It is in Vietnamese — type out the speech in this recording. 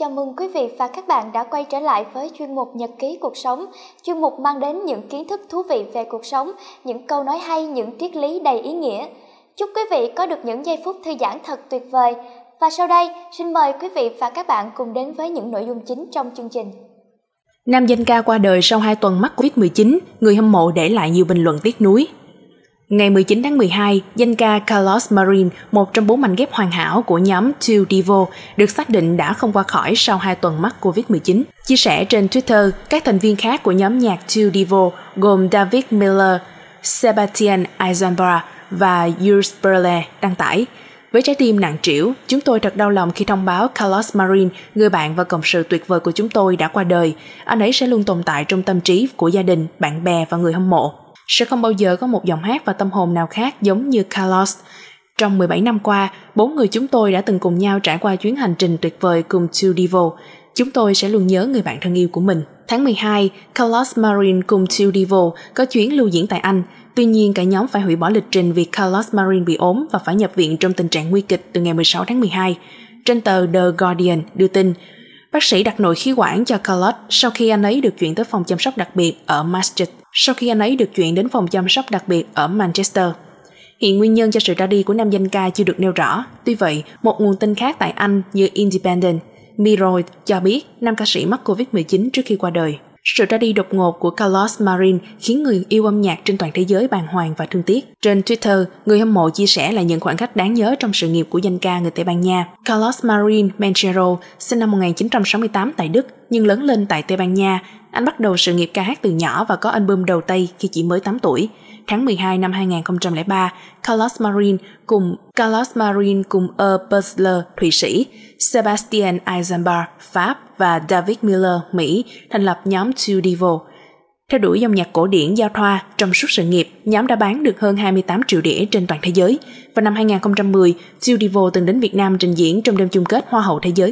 Chào mừng quý vị và các bạn đã quay trở lại với chuyên mục Nhật ký cuộc sống. Chuyên mục mang đến những kiến thức thú vị về cuộc sống, những câu nói hay, những triết lý đầy ý nghĩa. Chúc quý vị có được những giây phút thư giãn thật tuyệt vời. Và sau đây, xin mời quý vị và các bạn cùng đến với những nội dung chính trong chương trình. Nam danh ca qua đời sau 2 tuần mắc Covid-19, người hâm mộ để lại nhiều bình luận tiếc nuối. Ngày 19 tháng 12, danh ca Carlos Marin, một trong bốn mảnh ghép hoàn hảo của nhóm Two Divo, được xác định đã không qua khỏi sau hai tuần mắc COVID-19. Chia sẻ trên Twitter, các thành viên khác của nhóm nhạc Two Divo gồm David Miller, Sebastian Eisenbra và Jules Berle đăng tải. Với trái tim nặng trĩu, chúng tôi thật đau lòng khi thông báo Carlos Marin, người bạn và cộng sự tuyệt vời của chúng tôi đã qua đời. Anh ấy sẽ luôn tồn tại trong tâm trí của gia đình, bạn bè và người hâm mộ. Sẽ không bao giờ có một giọng hát và tâm hồn nào khác giống như Carlos. Trong 17 năm qua, bốn người chúng tôi đã từng cùng nhau trải qua chuyến hành trình tuyệt vời cùng To Devo. Chúng tôi sẽ luôn nhớ người bạn thân yêu của mình. Tháng 12, Carlos Marin cùng To Devo có chuyến lưu diễn tại Anh. Tuy nhiên, cả nhóm phải hủy bỏ lịch trình vì Carlos Marin bị ốm và phải nhập viện trong tình trạng nguy kịch từ ngày 16 tháng 12. Trên tờ The Guardian đưa tin, Bác sĩ đặt nội khí quản cho Carlos sau khi anh ấy được chuyển tới phòng chăm sóc đặc biệt ở Maastricht, sau khi anh ấy được chuyển đến phòng chăm sóc đặc biệt ở Manchester. Hiện nguyên nhân cho sự ra đi của nam danh ca chưa được nêu rõ. Tuy vậy, một nguồn tin khác tại Anh như Independent, Miroid cho biết nam ca sĩ mắc COVID-19 trước khi qua đời. Sự ra đi đột ngột của Carlos Marin khiến người yêu âm nhạc trên toàn thế giới bàng hoàng và thương tiếc. Trên Twitter, người hâm mộ chia sẻ là những khoảnh khắc đáng nhớ trong sự nghiệp của danh ca người Tây Ban Nha. Carlos Marin Manchero sinh năm 1968 tại Đức nhưng lớn lên tại Tây Ban Nha. Anh bắt đầu sự nghiệp ca hát từ nhỏ và có album đầu tay khi chỉ mới 8 tuổi tháng 12 năm 2003, Carlos Marin cùng Carlos Marin cùng Er Bursler, Thụy Sĩ, Sebastian Eisenbar, Pháp và David Miller, Mỹ thành lập nhóm Two Devil. Theo đuổi dòng nhạc cổ điển giao thoa trong suốt sự nghiệp, nhóm đã bán được hơn 28 triệu đĩa trên toàn thế giới. và năm 2010, Two Devil từng đến Việt Nam trình diễn trong đêm chung kết Hoa hậu Thế giới